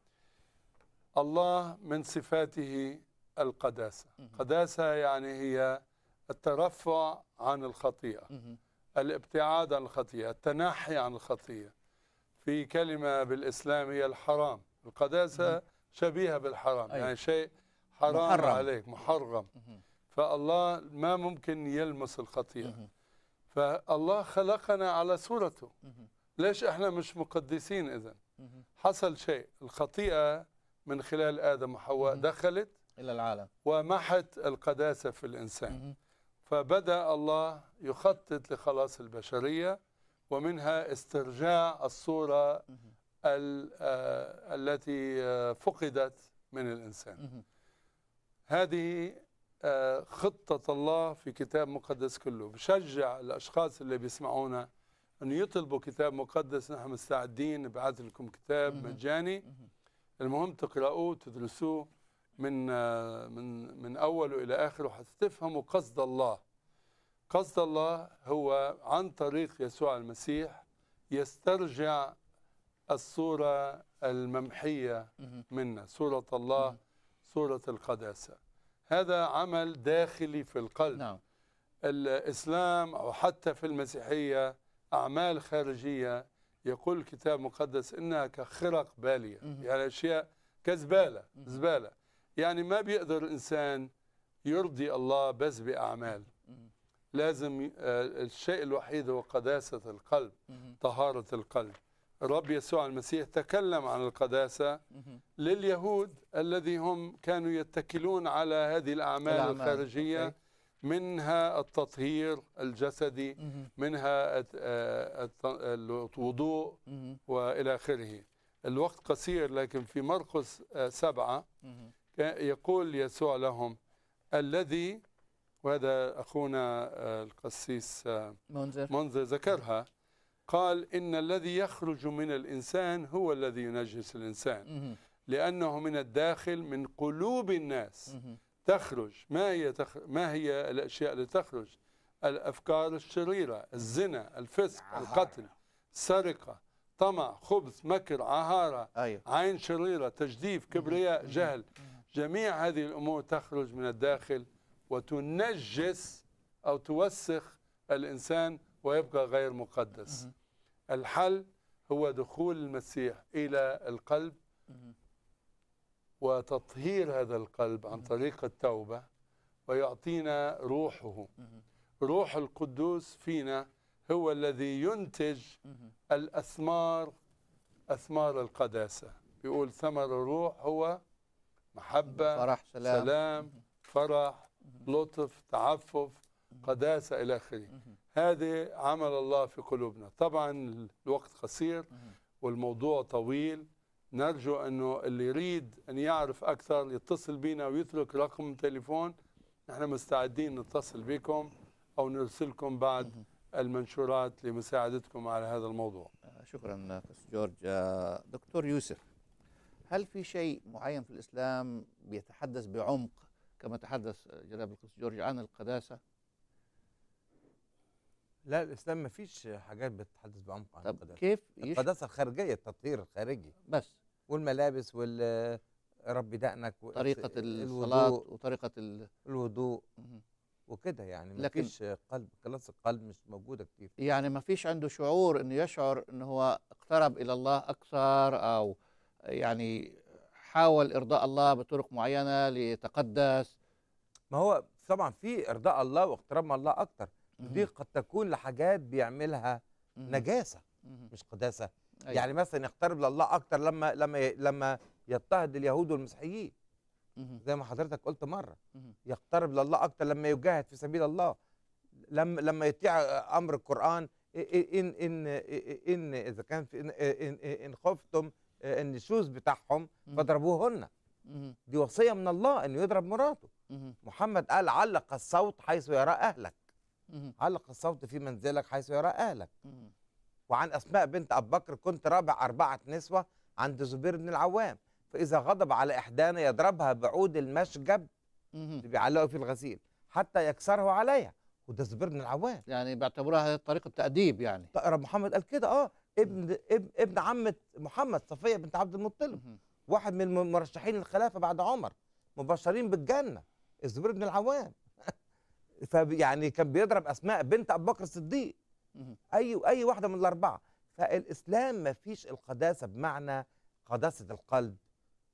الله من صفاته القداسة قداسة يعني هي الترفع عن الخطيئة الابتعاد عن الخطيئة التناحي عن الخطيئة في كلمة بالإسلام هي الحرام القداسة شبيهة بالحرام أيوه. يعني شيء حرام محرم. عليك محرم فالله ما ممكن يلمس الخطيئة فالله خلقنا على صورته ليش احنا مش مقدسين اذا حصل شيء الخطيئة من خلال آدم وحواء دخلت إلى العالم ومحت القداسة في الإنسان فبدأ الله يخطط لخلاص البشرية ومنها استرجاع الصورة آه، التي آه، فقدت من الإنسان هذه خطة الله في كتاب مقدس كله بشجع الأشخاص اللي بيسمعونا أن يطلبوا كتاب مقدس نحن مستعدين نبعث لكم كتاب مجاني المهم تقرأوه تدرسوه من من من أوله إلى آخره حتى تفهموا قصد الله قصد الله هو عن طريق يسوع المسيح يسترجع الصورة الممحية منا صورة الله صورة القداسة هذا عمل داخلي في القلب نعم. الإسلام أو حتى في المسيحية أعمال خارجية يقول الكتاب المقدس إنها كخرق بالية مه. يعني أشياء كزبالة مه. زبالة يعني ما بيقدر الإنسان يرضي الله بس بأعمال مه. لازم آه، الشيء الوحيد هو قداسة القلب طهارة القلب الرب يسوع المسيح تكلم عن القداسة لليهود الذي هم كانوا يتكلون على هذه الأعمال, الأعمال. الخارجية منها التطهير الجسدي منها آه، الوضوء وإلى آخره الوقت قصير لكن في مرقس آه، سبعة يقول يسوع لهم الذي وهذا أخونا آه، القسيس منذر, منذر ذكرها قال إن الذي يخرج من الإنسان هو الذي ينجس الإنسان لأنه من الداخل من قلوب الناس تخرج ما هي تخ... ما هي الأشياء التي تخرج الأفكار الشريرة الزنا الفسق نعم. القتل سرقة طمع خبث مكر عهارة أيوه. عين شريرة تجديف كبرياء جهل جميع هذه الأمور تخرج من الداخل وتنجس أو توسخ الإنسان ويبقى غير مقدس الحل هو دخول المسيح إلى القلب وتطهير هذا القلب عن طريق التوبة ويعطينا روحه روح القدوس فينا هو الذي ينتج الأثمار أثمار القداسة بيقول ثمر الروح هو محبة فرح سلام, سلام فرح لطف تعفف قداسة إلى آخره هذا عمل الله في قلوبنا طبعا الوقت قصير والموضوع طويل نرجو أنه اللي يريد أن يعرف أكثر يتصل بنا ويترك رقم تليفون نحن مستعدين نتصل بكم أو نرسلكم بعد المنشورات لمساعدتكم على هذا الموضوع آه، شكرا أستاذ جورج آه، دكتور يوسف هل في شيء معين في الإسلام بيتحدث بعمق كما تحدث جناب القس جورج عن القداسة لا الاسلام ما فيش حاجات بتتحدث بعمق عن طب القداسه كيف القداسه الخارجيه التطهير الخارجي بس والملابس وال رب دقنك طريقه الصلاه وطريقه الوضوء وكده يعني ما فيش قلب خلاص القلب مش موجوده كتير يعني ما فيش عنده شعور انه يشعر ان هو اقترب الى الله اكثر او يعني حاول ارضاء الله بطرق معينه ليتقدس ما هو طبعا في ارضاء الله واقتراب من الله اكثر ودي قد تكون لحاجات بيعملها نجاسه مش قداسه أيوة. يعني مثلا يقترب لله اكتر لما لما لما يضطهد اليهود والمسيحيين زي ما حضرتك قلت مره يقترب لله اكتر لما يجاهد في سبيل الله لما لما يطيع امر القران ان ان ان اذا كان في ان, إن, إن خفتم آه، النشوز بتاعهم فاضربوهن دي وصيه من الله انه يضرب مراته محمد قال علق الصوت حيث يرى اهلك علق الصوت في منزلك حيث يرى أهلك وعن أسماء بنت أبي بكر كنت رابع أربعة نسوة عند زبير بن العوام فإذا غضب على إحدانا يضربها بعود المشجب اللي بيعلقوا فيه الغسيل حتى يكسره عليها وده زبير بن العوام يعني بيعتبروها طريقه تأديب يعني طيب، رب محمد قال كده اه ابن ابن ابن عمه محمد صفيه بنت عبد المطلب واحد من مرشحين الخلافه بعد عمر مبشرين بالجنه الزبير بن العوام فيعني كان بيضرب اسماء بنت ابو بكر الصديق اي اي واحده من الاربعه فالاسلام ما فيش القداسه بمعنى قداسه القلب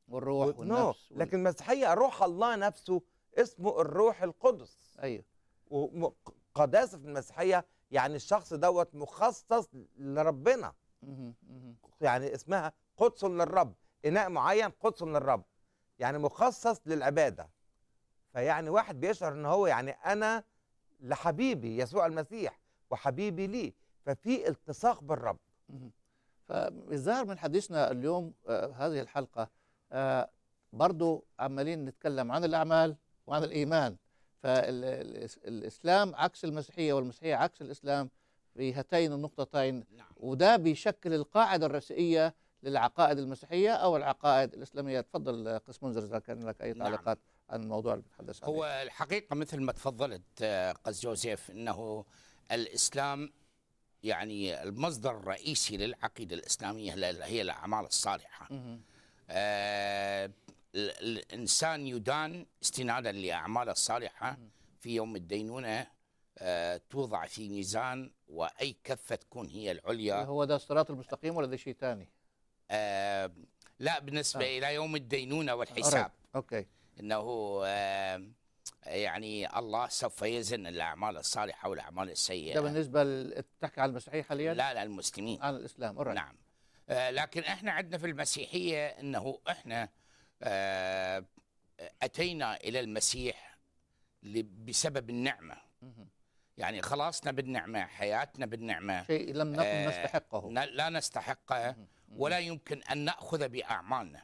والروح و... والنفس وال... لكن المسيحيه روح الله نفسه اسمه الروح القدس ايوه وقداسه في المسيحيه يعني الشخص دوت مخصص لربنا يعني اسمها قدس للرب اناء معين قدس للرب يعني مخصص للعباده فيعني واحد بيشعر ان هو يعني انا لحبيبي يسوع المسيح وحبيبي لي ففي التصاق بالرب فالظاهر من حديثنا اليوم آه هذه الحلقة آه برضو عمالين نتكلم عن الأعمال وعن الإيمان فالإسلام عكس المسيحية والمسيحية عكس الإسلام في هاتين النقطتين نعم. وده بيشكل القاعدة الرئيسية للعقائد المسيحية أو العقائد الإسلامية تفضل قس منذر إذا كان لك أي نعم. تعليقات نعم. الموضوع اللي بنتحدث عنه هو الحقيقه مثل ما تفضلت آه، قز جوزيف انه الاسلام يعني المصدر الرئيسي للعقيده الاسلاميه هي الاعمال الصالحه آه، الانسان يدان استنادا لاعماله الصالحه في يوم الدينونه آه، توضع في ميزان واي كفه تكون هي العليا هو ده الصراط المستقيم ولا ده شيء ثاني؟ آه لا بالنسبه آه. الى يوم الدينونه والحساب اوكي انه يعني الله سوف يزن الاعمال الصالحه والاعمال السيئه ده بالنسبه بتحكي على المسيحيه حاليا لا لا المسلمين على الاسلام أرأي. نعم آه، لكن احنا عندنا في المسيحيه انه احنا آه، اتينا الى المسيح بسبب النعمه يعني خلاصنا بالنعمه حياتنا بالنعمه شيء لم نكن آه، نستحقه لا نستحقه ولا يمكن ان ناخذ باعمالنا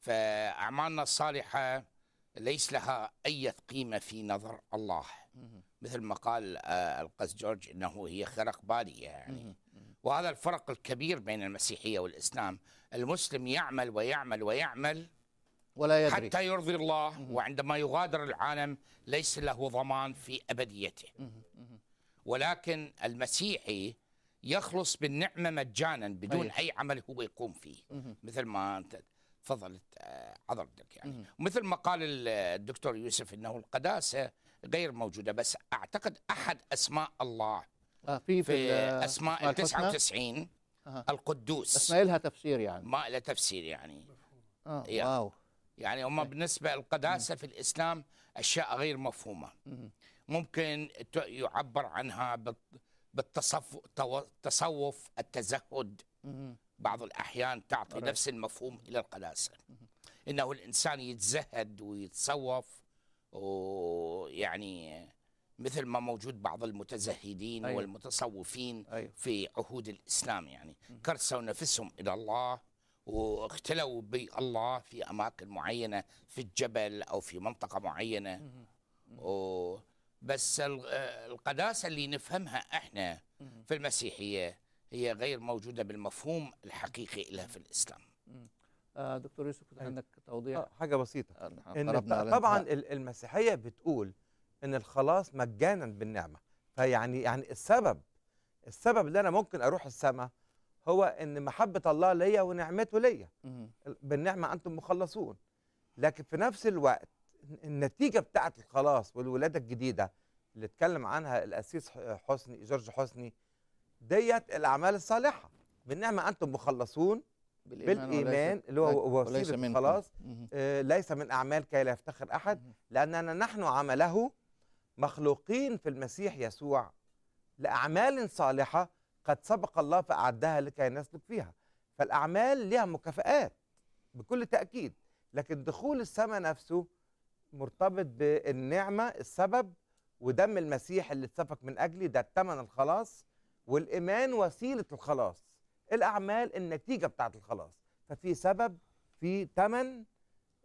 فأعمالنا الصالحة ليس لها أي قيمة في نظر الله مثل ما قال آه، القس جورج أنه هي خرق بالية يعني وهذا الفرق الكبير بين المسيحية والإسلام المسلم يعمل ويعمل ويعمل ولا يدري حتى يرضي الله وعندما يغادر العالم ليس له ضمان في أبديته ولكن المسيحي يخلص بالنعمة مجانا بدون طيب. أي عمل هو يقوم فيه مثل ما أنت فضلت آه، حضرتك يعني مثل ما قال آه، الدكتور يوسف انه القداسه غير موجوده بس اعتقد احد اسماء الله آه في, في آه، اسماء 99 آه. القدوس اسماء لها تفسير يعني ما لها تفسير يعني آه. يعني واو يعني هم طيب. بالنسبه للقداسه في الاسلام اشياء غير مفهومه ممكن يعبر عنها بالتصوف التزهد بعض الأحيان تعطي نفس المفهوم إلى القداسة إنه الإنسان يتزهد ويتصوف ويعني مثل ما موجود بعض المتزهدين أيوة. والمتصوفين أيوة. في عهود الإسلام يعني كرسوا نفسهم إلى الله واختلوا بالله في أماكن معينة في الجبل أو في منطقة معينة و بس القداسة اللي نفهمها احنا في المسيحية هي غير موجوده بالمفهوم الحقيقي لها في الاسلام آه دكتور يوسف كنت أيوة. عندك توضيح آه حاجه بسيطه آه نعم. إن طبعا المسيحيه بتقول ان الخلاص مجانا بالنعمه فيعني يعني السبب السبب اللي انا ممكن اروح السماء هو ان محبه الله ليا ونعمته ليا بالنعمه انتم مخلصون لكن في نفس الوقت النتيجه بتاعت الخلاص والولاده الجديده اللي اتكلم عنها الاسيس حسني جورج حسني ديت الاعمال الصالحه بالنعمه انتم مخلصون بالإيمان, بالإيمان اللي هو وسيلة الخلاص آه ليس من أعمال كي لا يفتخر أحد لأننا نحن عمله مخلوقين في المسيح يسوع لأعمال صالحة قد سبق الله فأعدها لكي نسلك فيها فالأعمال لها مكافآت بكل تأكيد لكن دخول السماء نفسه مرتبط بالنعمة السبب ودم المسيح اللي اتسفك من أجلي ده الثمن الخلاص والايمان وسيله الخلاص الاعمال النتيجه بتاعه الخلاص ففي سبب في ثمن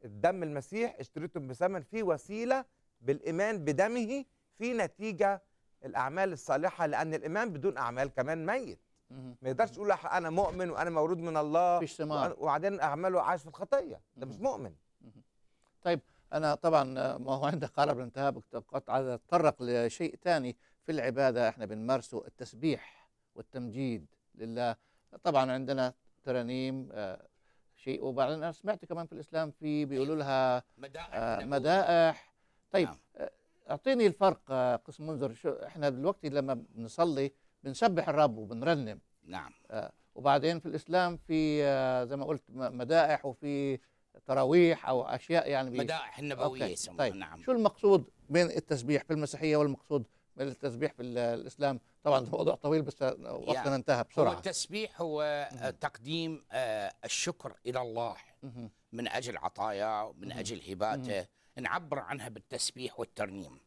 الدم المسيح اشتريتم بثمن في وسيله بالايمان بدمه في نتيجه الاعمال الصالحه لان الايمان بدون اعمال كمان ميت ما يقدرش يقول انا مؤمن وانا مولود من الله مفيش ثمار وبعدين اعماله عايش في الخطيه ده مش مؤمن طيب انا طبعا آه، ما هو عندك قرب الانتهاء بقطع اتطرق لشيء ثاني في العبادة احنا بنمارسه التسبيح والتمجيد لله طبعا عندنا ترانيم آه، شيء وبعدين انا سمعت كمان في الاسلام في بيقولوا لها مدائح, آه، مدائح طيب نعم. آه، اعطيني الفرق قسم منذر شو احنا دلوقتي لما بنصلي بنسبح الرب وبنرنم نعم وبعدين في الاسلام في زي ما قلت مدائح وفي تراويح او اشياء يعني مدائح النبويه طيب. نعم شو المقصود بين التسبيح في المسيحيه والمقصود التسبيح في الاسلام طبعا موضوع طويل بس وقتنا يعني انتهى بسرعه هو التسبيح هو تقديم آه، الشكر الى الله من اجل عطاياه ومن اجل هباته نعبر عنها بالتسبيح والترنيم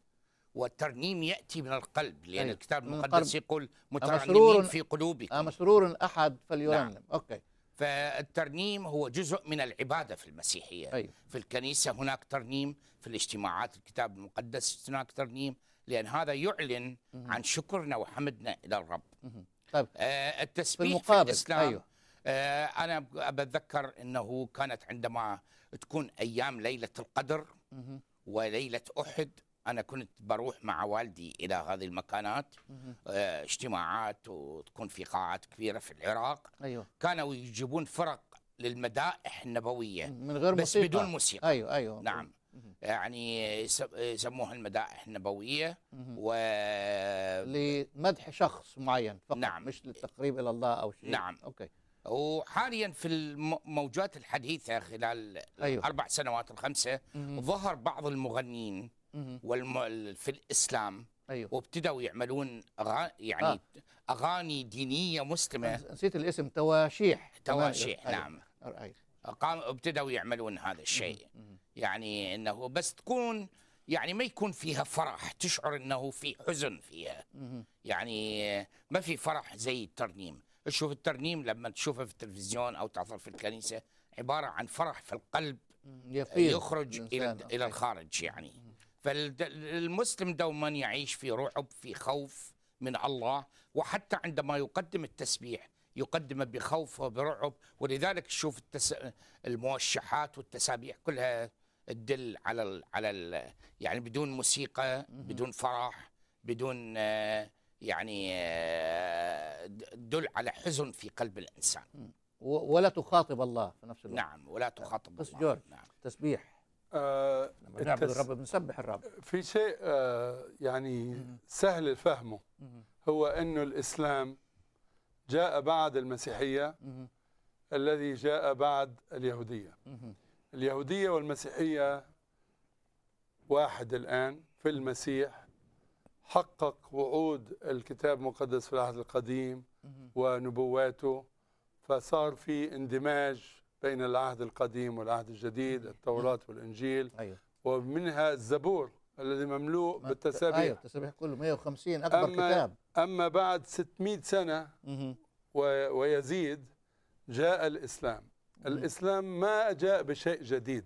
والترنيم ياتي من القلب لان أيوة. الكتاب المقدس يقول مترنمين في قلوبكم مسرور احد فليرنم نعم. اوكي فالترنيم هو جزء من العبادة في المسيحية أيوه. في الكنيسة هناك ترنيم في الاجتماعات الكتاب المقدس هناك ترنيم لان هذا يعلن عن شكرنا وحمدنا الى الرب طيب آه التسبيح في, المقابل. في الاسلام أيوه. آه انا بتذكر انه كانت عندما تكون ايام ليله القدر وليله احد انا كنت بروح مع والدي الى هذه المكانات آه اجتماعات وتكون في قاعات كبيره في العراق أيوه. كانوا يجيبون فرق للمدائح النبويه من غير بس موسيقى. بدون موسيقى ايوه ايوه نعم يعني يسموها المدائح النبويه و لمدح شخص معين فقط نعم مش للتقريب الى الله او شيء نعم اوكي وحاليا في الموجات الحديثه خلال أيوه. الاربع سنوات الخمسه مم. ظهر بعض المغنيين والم... في الاسلام أيوه. وابتدوا يعملون أغ... يعني آه. اغاني دينيه مسلمه نسيت الاسم تواشيح تواشيح أيوه. نعم أيوه. أيوه. قام ابتدوا يعملون هذا الشيء مم. مم. يعني انه بس تكون يعني ما يكون فيها فرح تشعر انه في حزن فيها يعني ما في فرح زي الترنيم تشوف الترنيم لما تشوفه في التلفزيون او تحضر في الكنيسه عباره عن فرح في القلب يخرج الى الى الخارج يعني فالمسلم دوما يعيش في رعب في خوف من الله وحتى عندما يقدم التسبيح يقدم بخوف وبرعب ولذلك تشوف التس... الموشحات والتسابيح كلها تدل على الـ على الـ يعني بدون موسيقى بدون فرح بدون آه، يعني تدل آه، على حزن في قلب الانسان ولا تخاطب الله في نفس الوقت نعم ولا طيب. تخاطب بس الله جورج نعم. تسبيح آه نعبد التس... الرب بنسبح الرب في شيء آه يعني سهل فهمه هو انه الاسلام جاء بعد المسيحيه الذي جاء بعد اليهوديه اليهودية والمسيحية واحد الآن في المسيح حقق وعود الكتاب المقدس في العهد القديم ونبواته فصار في اندماج بين العهد القديم والعهد الجديد التوراة والإنجيل أيوه. ومنها الزبور الذي مملوء بالتسابيح أيوه التسابيح كله 150 أكبر أما كتاب أما بعد 600 سنة ويزيد جاء الإسلام الإسلام ما جاء بشيء جديد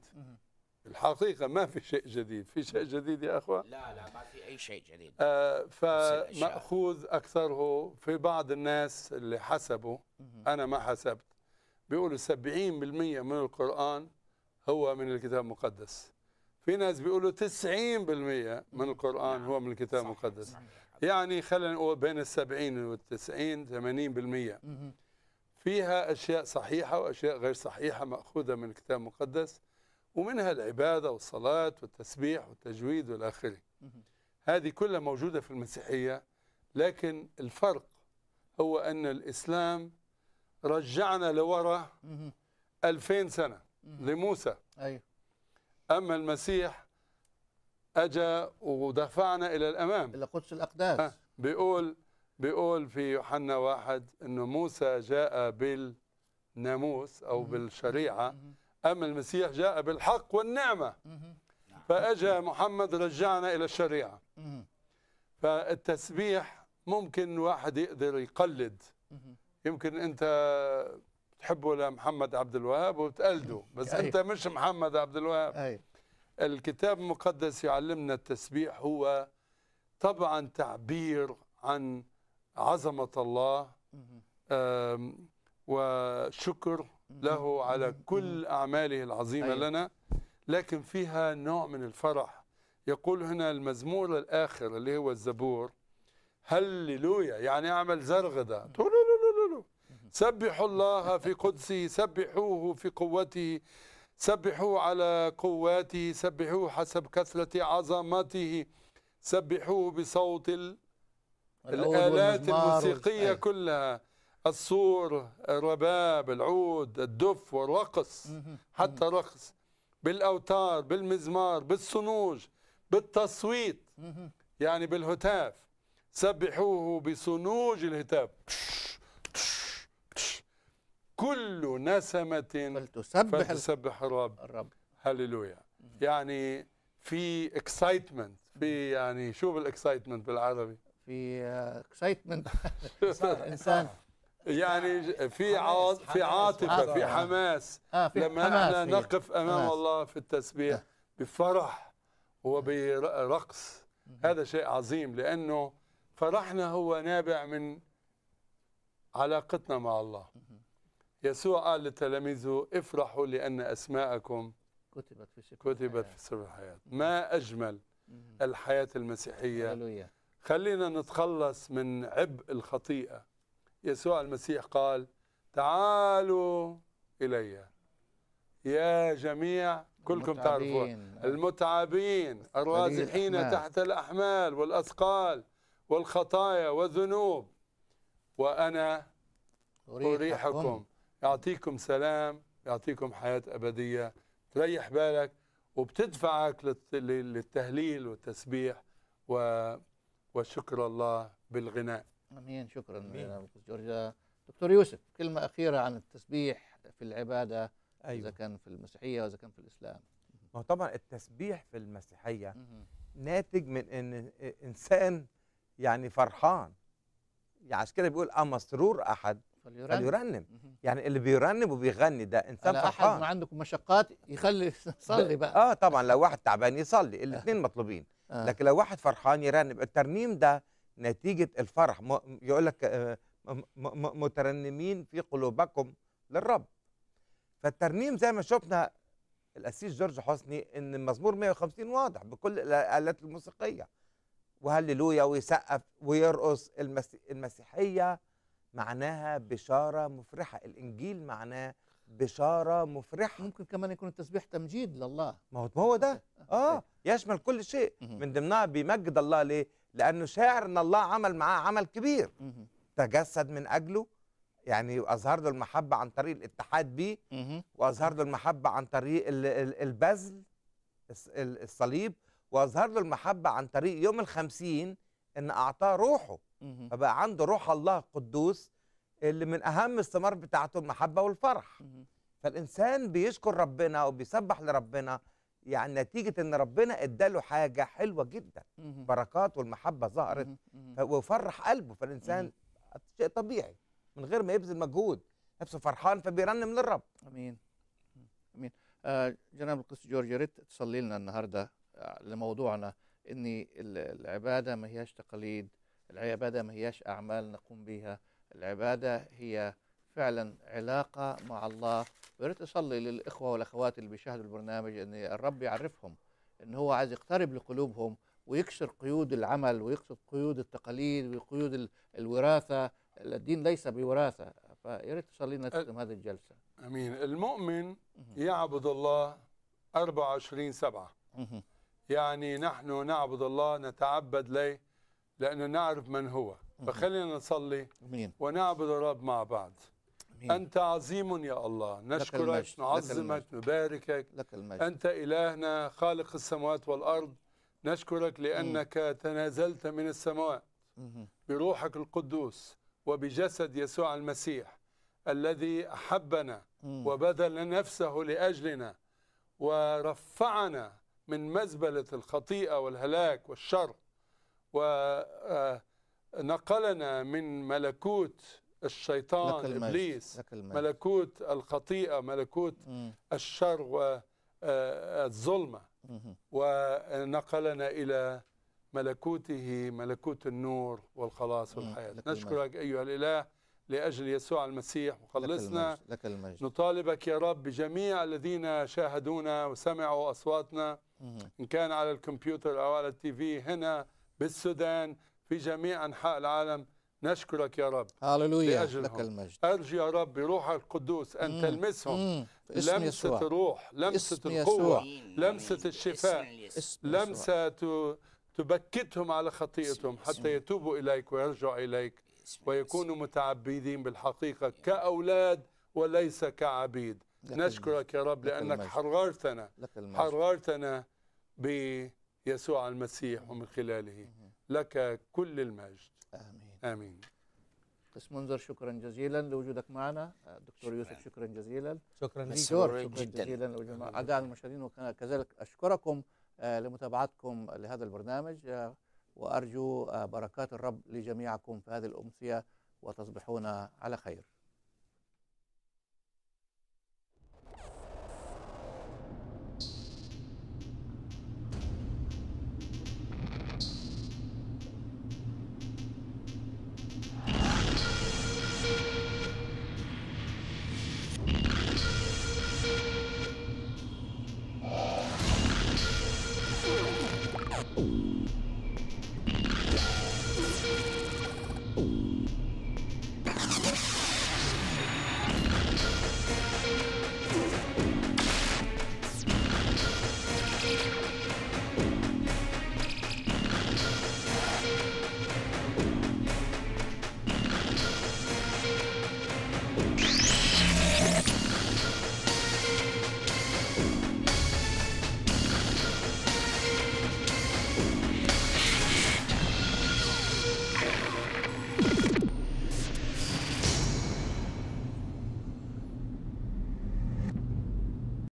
الحقيقة ما في شيء جديد في شيء جديد يا أخوة لا لا ما في أي شيء جديد آه فمأخوذ أكثره في بعض الناس اللي حسبوا أنا ما حسبت بيقولوا 70% من القرآن هو من الكتاب المقدس في ناس بيقولوا 90% من القرآن نعم. هو من الكتاب المقدس نعم. يعني خلينا نقول بين ال 70 وال 90 80% فيها أشياء صحيحة وأشياء غير صحيحة مأخوذة من الكتاب المقدس ومنها العبادة والصلاة والتسبيح والتجويد والآخرة هذه كلها موجودة في المسيحية لكن الفرق هو أن الإسلام رجعنا لورا 2000 سنة لموسى أيوه. أما المسيح أجا ودفعنا إلى الأمام إلى قدس الأقداس بيقول بيقول في يوحنا واحد انه موسى جاء بالناموس او بالشريعه اما المسيح جاء بالحق والنعمه نعم. فاجى محمد رجعنا الى الشريعه فالتسبيح ممكن واحد يقدر يقلد يمكن انت تحبه لمحمد عبد الوهاب وبتقلده بس انت مش محمد عبد الوهاب الكتاب المقدس يعلمنا التسبيح هو طبعا تعبير عن عظمه الله وشكر له على كل اعماله العظيمه أيوة. لنا لكن فيها نوع من الفرح يقول هنا المزمور الاخر اللي هو الزبور هللويا يعني اعمل زرغده سبحوا الله في قدسه سبحوه في قوته سبحوه على قواته سبحوه حسب كثرة عظمته سبحوه بصوت الآلات الموسيقية أيه. كلها الصور الرباب العود الدف والرقص حتى الرقص بالأوتار بالمزمار بالصنوج بالتصويت يعني بالهتاف سبحوه بصنوج الهتاف كل نسمة فلتسبح, الرب, الرب. هللويا يعني في اكسايتمنت في يعني شو بالاكسايتمنت بالعربي في اكسايتمنت آه، انسان آه. يعني في عاط في عاطفه في حماس آه لما حماس احنا نقف امام حماس. الله في التسبيح آه. بفرح وبرقص هذا شيء عظيم لانه فرحنا هو نابع من علاقتنا مع الله يسوع قال لتلاميذه افرحوا لان اسماءكم كتبت في سفر كتبت في سفر الحياه ما اجمل الحياه المسيحيه خلينا نتخلص من عبء الخطيئة يسوع المسيح قال تعالوا إلي يا جميع كلكم تعرفون المتعبين الرازحين تحت الأحمال والأثقال والخطايا والذنوب وأنا أريحكم يعطيكم سلام يعطيكم حياة أبدية تريح بالك وبتدفعك للتهليل والتسبيح و وشكر الله بالغناء امين شكرا أمين. جورجا دكتور يوسف كلمه اخيره عن التسبيح في العباده أيوة. اذا كان في المسيحيه واذا كان في الاسلام ما هو طبعا التسبيح في المسيحيه ناتج من ان انسان يعني فرحان يعني عشان كده بيقول اما سرور احد فليرنم, فليرنم. يعني اللي بيرنم وبيغني ده انسان فرحان احد ما عندكم مشقات يخلي يصلي بقى اه طبعا لو واحد تعبان يصلي الاثنين مطلوبين آه. لكن لو واحد فرحان يرنم الترنيم ده نتيجه الفرح يقول لك آه، مترنمين في قلوبكم للرب فالترنيم زي ما شفنا القسيس جورج حسني ان المزمور 150 واضح بكل الالات الموسيقيه وهللويا ويسقف ويرقص المسيحيه معناها بشاره مفرحه الانجيل معناه بشاره مفرحه ممكن كمان يكون التسبيح تمجيد لله ما هو هو ده اه يشمل كل شيء من ضمنها بيمجد الله ليه لانه شاعر ان الله عمل معاه عمل كبير تجسد من اجله يعني اظهر له المحبه عن طريق الاتحاد بيه واظهر له المحبه عن طريق البذل الصليب واظهر له المحبه عن طريق يوم الخمسين ان اعطاه روحه فبقى عنده روح الله قدوس اللي من اهم الثمار بتاعته المحبه والفرح فالانسان بيشكر ربنا وبيسبح لربنا يعني نتيجه ان ربنا اداله حاجه حلوه جدا بركات والمحبه ظهرت وفرح قلبه فالانسان شيء طبيعي من غير ما يبذل مجهود نفسه فرحان فبيرنم للرب امين امين آه جناب القس جورج يا ريت تصلي لنا النهارده آه، لموضوعنا ان العباده ما هياش تقاليد العباده ما هياش اعمال نقوم بها العبادة هي فعلا علاقة مع الله وريت أصلي للإخوة والأخوات اللي بيشاهدوا البرنامج أن الرب يعرفهم أن هو عايز يقترب لقلوبهم ويكسر قيود العمل ويكسر قيود التقاليد وقيود الوراثة الدين ليس بوراثة فيريت تصلي لنا هذه الجلسة أمين المؤمن يعبد الله 24 سبعة يعني نحن نعبد الله نتعبد ليه لأنه نعرف من هو فخلينا نصلي أمين. ونعبد الرب مع بعض أمين. أنت عظيم يا الله نشكرك نعظمك نباركك لك أنت إلهنا خالق السماوات والأرض نشكرك لأنك مم. تنازلت من السماء مم. بروحك القدوس وبجسد يسوع المسيح الذي أحبنا مم. وبذل نفسه لأجلنا ورفعنا من مزبلة الخطيئة والهلاك والشر و آه، نقلنا من ملكوت الشيطان لك إبليس لك ملكوت الخطيئة ملكوت مم. الشر والظلمة آه، ونقلنا إلى ملكوته ملكوت النور والخلاص والحياة نشكرك أيها الإله لأجل يسوع المسيح مخلصنا لك المجد. نطالبك يا رب بجميع الذين شاهدونا وسمعوا أصواتنا إن كان على الكمبيوتر أو على التي في هنا بالسودان في جميع أنحاء العالم نشكرك يا رب هللويا لك المجد أرجو يا رب روحك القدوس أن مم. تلمسهم مم. لمسة الروح لمسة القوة لمسة الشفاء لمسة تبكتهم على خطيئتهم حتى يتوبوا إليك ويرجعوا إليك ويكونوا متعبدين بالحقيقة كأولاد وليس كعبيد نشكرك يا رب لأنك حررتنا حررتنا بيسوع المسيح ومن خلاله لك كل المجد آمين آمين قس منذر شكرا جزيلا لوجودك معنا دكتور يوسف شكرا, جزيلا شكرا لك شكرا جدا. جزيلا لوجودنا أعزائي المشاهدين وكذلك أشكركم آه، لمتابعتكم لهذا البرنامج آه، وأرجو آه، بركات الرب لجميعكم في هذه الأمسية وتصبحون على خير